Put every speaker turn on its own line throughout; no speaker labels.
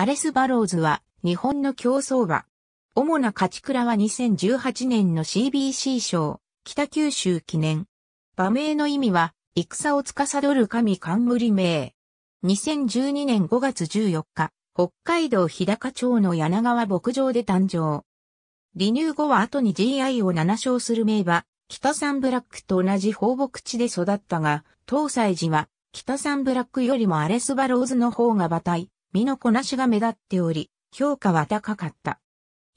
アレス・バローズは日本の競争馬。主な勝ち倉は2018年の CBC 賞、北九州記念。馬名の意味は、戦を司る神冠名。2012年5月14日、北海道日高町の柳川牧場で誕生。離乳後は後に GI を7勝する名馬、北三ブラックと同じ放牧地で育ったが、東西寺は、北三ブラックよりもアレスバローズの方が馬体、身のこなしが目立っており、評価は高かった。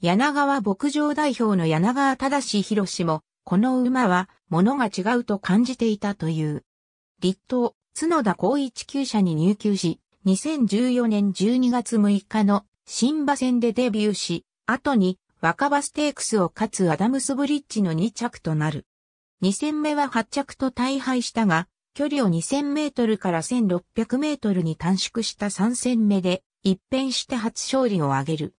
柳川牧場代表の柳川正博氏も、この馬は物が違うと感じていたという。立東、角田光一厩舎に入厩し、2014年12月6日の新馬戦でデビューし、後に若葉ステークスを勝つアダムスブリッジの2着となる。2戦目は8着と大敗したが、距離を2000メートルから1600メートルに短縮した3戦目で一変して初勝利を挙げる。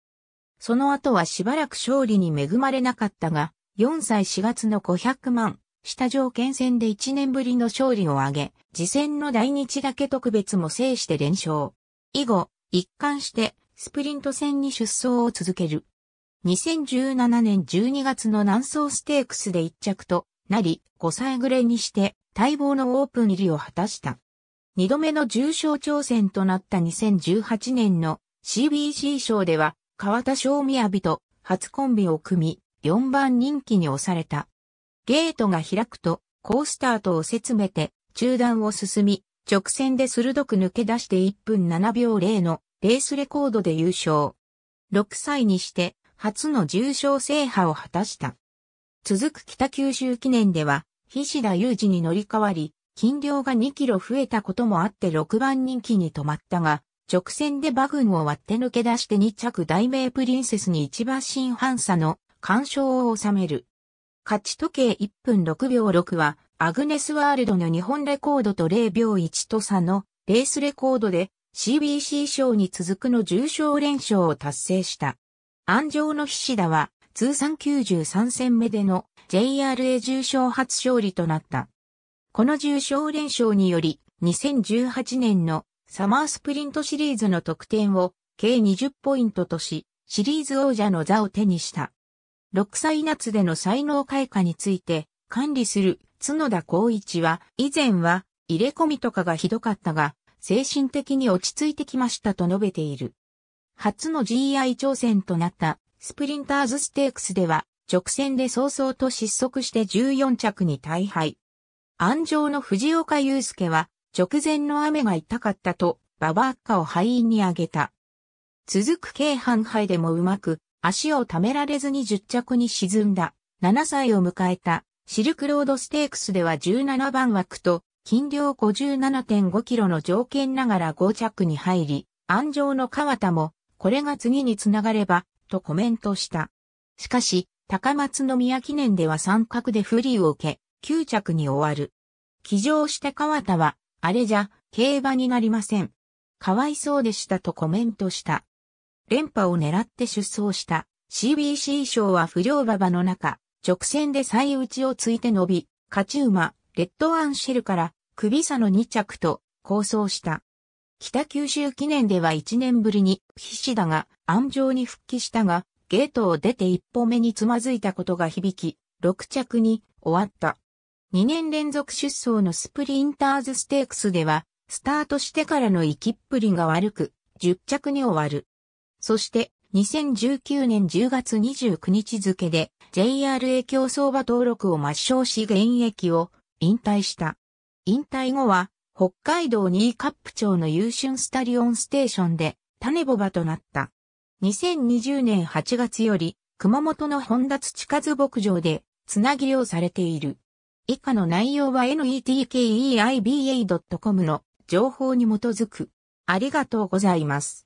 その後はしばらく勝利に恵まれなかったが、4歳4月の500万、下条件戦で1年ぶりの勝利を挙げ、次戦の大日だけ特別も制して連勝。以後、一貫してスプリント戦に出走を続ける。2017年12月の南総ステークスで1着と、なり、5歳暮れにして待望のオープン入りを果たした。2度目の重賞挑戦となった2018年の CBC 賞では、川田賞美と初コンビを組み、4番人気に押された。ゲートが開くと、ースタートをせつめて、中段を進み、直線で鋭く抜け出して1分7秒0のレースレコードで優勝。6歳にして、初の重賞制覇を果たした。続く北九州記念では、菱田有二に乗り換わり、金量が2キロ増えたこともあって6番人気に止まったが、直線で馬群を割って抜け出して2着大名プリンセスに一馬身半差の干渉を収める。勝ち時計1分6秒6は、アグネスワールドの日本レコードと0秒1と差のレースレコードで CBC 賞に続くの重賞連勝を達成した。安城の菱田は通算93戦目での JRA 重賞初勝利となった。この重賞連勝により、2018年のサマースプリントシリーズの得点を計20ポイントとし、シリーズ王者の座を手にした。6歳夏での才能開花について管理する角田光一は、以前は入れ込みとかがひどかったが、精神的に落ち着いてきましたと述べている。初の GI 挑戦となったスプリンターズステークスでは、直線で早々と失速して14着に大敗。安城の藤岡祐介は、直前の雨が痛かったと、ババアッカを敗因に挙げた。続く軽半杯でもうまく、足をためられずに10着に沈んだ。7歳を迎えた、シルクロードステークスでは17番枠と、金量57.5キロの条件ながら5着に入り、安城の川田も、これが次につながれば、とコメントした。しかし、高松宮記念では三角で不利を受け、9着に終わる。騎乗して川田は、あれじゃ、競馬になりません。かわいそうでしたとコメントした。連覇を狙って出走した CBC 賞は不良馬場の中、直線で最内をついて伸び、勝ち馬、レッドアンシェルから、首差の2着と、構想した。北九州記念では1年ぶりに、菱田が安城に復帰したが、ゲートを出て一歩目につまずいたことが響き、6着に終わった。2年連続出走のスプリンターズステークスでは、スタートしてからの行きっぷりが悪く、10着に終わる。そして、2019年10月29日付で JRA 競走馬登録を抹消し現役を引退した。引退後は北海道ーカップ町の優春スタリオンステーションで種ボバとなった。2020年8月より熊本の本田土数牧場でつなぎをされている。以下の内容は netkeiba.com の情報に基づく。ありがとうございます。